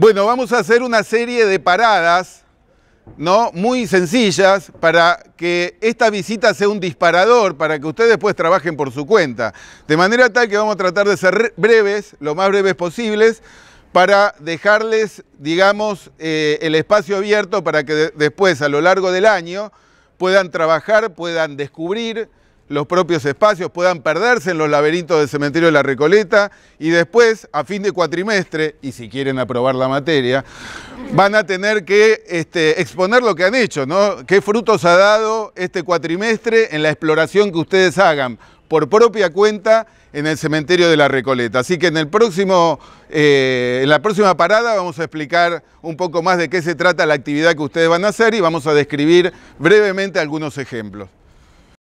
Bueno, vamos a hacer una serie de paradas, ¿no? Muy sencillas para que esta visita sea un disparador, para que ustedes después trabajen por su cuenta. De manera tal que vamos a tratar de ser breves, lo más breves posibles, para dejarles, digamos, eh, el espacio abierto para que después, a lo largo del año, puedan trabajar, puedan descubrir, los propios espacios puedan perderse en los laberintos del cementerio de la Recoleta y después, a fin de cuatrimestre, y si quieren aprobar la materia, van a tener que este, exponer lo que han hecho, ¿no? ¿Qué frutos ha dado este cuatrimestre en la exploración que ustedes hagan? por propia cuenta en el cementerio de la Recoleta. Así que en, el próximo, eh, en la próxima parada vamos a explicar un poco más de qué se trata la actividad que ustedes van a hacer y vamos a describir brevemente algunos ejemplos.